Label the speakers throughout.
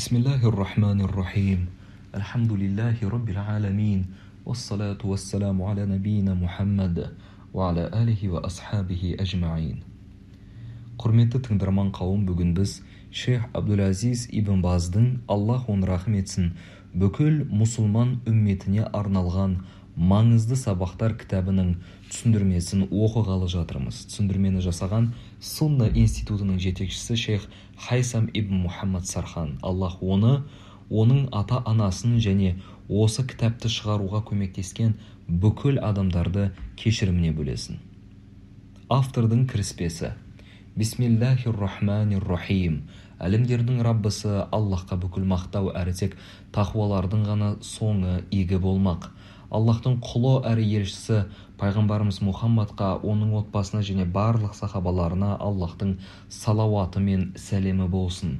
Speaker 1: بسم الله الرحمن الرحيم الحمد لله رب العالمين والصلاة والسلام على نبينا محمد وعلى آله وأصحابه أجمعين құрметті тыңдарман қауым бүгін біз шейх азиз ибн баздың аллах оны рахым етсін бүкіл мұсылман үмметіне арналған маңызды сабақтар кітабының түсіндірмесін оқығалы жатырмыз түсіндірмені жасаған сунна институтының жетекшісі шейх хайсам ибн мұхаммад сархан аллах оны оның ата анасын және осы кітапты шығаруға көмектескен бүкіл адамдарды кешіріміне бөлесін автордың кіріспесі бисмиллахи рахмани рахим әлемдердің раббысы аллахқа бүкіл мақтау әрі тек тақуалардың ғана соңы игі болмақ аллаһтың құлы әрі елшісі пайғамбарымыз мұхаммадқа оның отбасына және барлық сахабаларына аллаһтың салауаты мен сәлемі болсын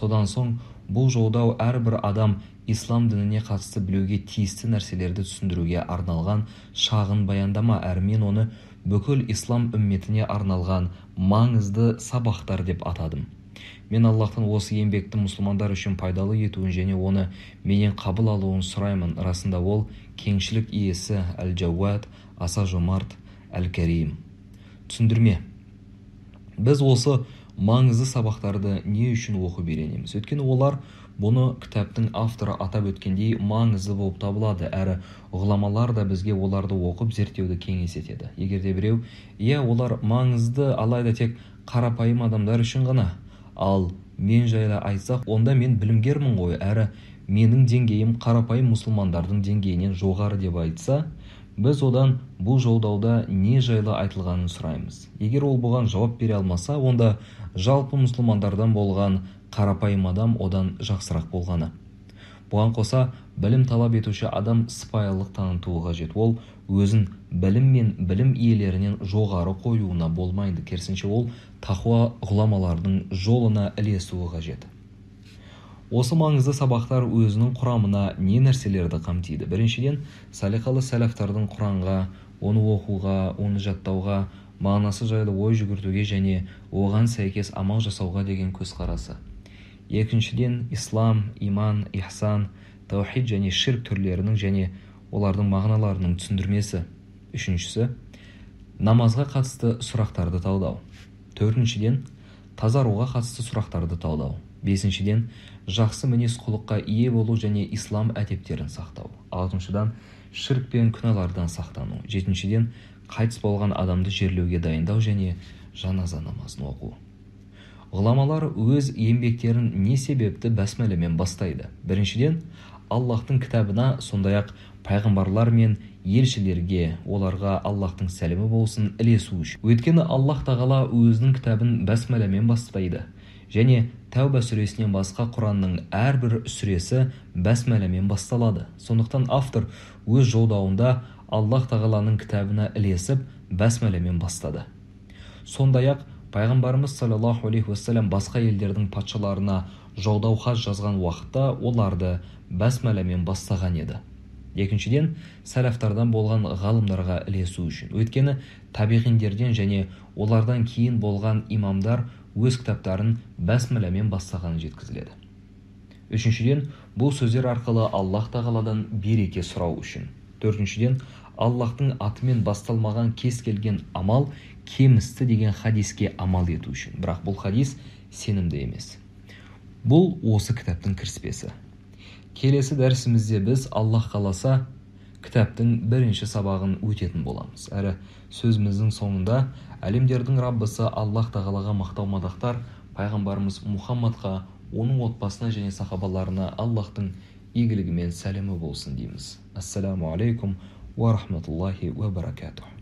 Speaker 1: содан соң бұл жолдау әрбір адам ислам дініне қатысты білуге тиісті нәрселерді түсіндіруге арналған шағын баяндама әрмен оны бүкіл ислам үмметіне арналған маңызды сабақтар деп атадым мен аллаһтан осы еңбекті мұсылмандар үшін пайдалы етуін және оны менен қабыл алуын сұраймын расында ол кеңшілік иесі әл жауат аса жомарт әл кәрим түсіндірме біз осы маңызды сабақтарды не үшін оқып үйренеміз өйткені олар бұны кітаптың авторы атап өткендей маңызды болып табылады әрі ғұламалар да бізге оларды оқып зерттеуді кеңес етеді егер де біреу иә олар маңызды алайда тек қарапайым адамдар үшін ғана ал мен жайлы айтсақ онда мен білімгермін ғой әрі менің деңгейім қарапайым мұсылмандардың деңгейінен жоғары деп айтса біз одан бұл жолдауда не жайлы айтылғанын сұраймыз егер ол бұған жауап бере алмаса онда жалпы мұсылмандардан болған қарапайым адам одан жақсырақ болғаны бұған қоса білім талап етуші адам сыпайылық танытуы қажет ол өзін білім мен білім иелерінен жоғары қоюына болмайды керісінше ол тақуа ғұламалардың жолына ілесуі қажет осы маңызды сабақтар өзінің құрамына не нәрселерді қамтиды біріншіден салиқалы сәләфтардың құранға оны оқуға оны жаттауға мағынасы жайлы ой жүгіртуге және оған сәйкес амал жасауға деген көзқарасы екіншіден ислам иман ихсан таухид және ширк түрлерінің және олардың мағыналарының түсіндірмесі үшіншісі намазға қатысты сұрақтарды талдау төртіншіден тазаруға қатысты сұрақтарды талдау бесіншіден жақсы мінез құлыққа ие болу және ислам әдептерін сақтау алтыншыдан ширк пен күнәлардан сақтану жетіншіден қайтыс болған адамды жерлеуге дайындау және жаназа намазын оқу ғұламалар өз еңбектерін не себепті бәсмәлімен бастайды біріншіден аллаһтың кітабына сондай ақ пайғамбарлар мен елшілерге оларға аллаһтың сәлемі болсын ілесу үшін өйткені Аллах тағала өзінің кітабын бәсмәләмен бастайды және тәуба сүресінен басқа құранның әрбір сүресі бәсмәләмен басталады сондықтан автор өз жолдауында аллах тағаланың кітабына ілесіп бәсмәлемен бастады сондай ақ пайғамбарымыз саллаллаху алейхи уассалам басқа елдердің патшаларына жолдау хат жазған уақытта оларды бәсмәләмен бастаған еді екіншіден сәләфтардан болған ғалымдарға ілесу үшін өйткені табиғиндерден және олардан кейін болған имамдар өз кітаптарын бәсмәләмен бастағаны жеткізіледі үшіншіден бұл сөздер арқылы Аллах тағаладан береке сұрау үшін төртіншіден аллаһтың атымен басталмаған кез келген амал кемісті деген хадиске амал ету үшін бірақ бұл хадис сенімді емес бұл осы кітаптың кіріспесі келесі дәрісімізде біз аллах қаласа кітаптың бірінші сабағын өтетін боламыз әрі сөзіміздің соңында әлемдердің раббысы аллах тағалаға мақтау мадақтар пайғамбарымыз мұхаммадқа оның отбасына және сахабаларына аллахтың игілігі мен сәлемі болсын дейміз ассаламу алейкум уа рахматуллахи уа баракатух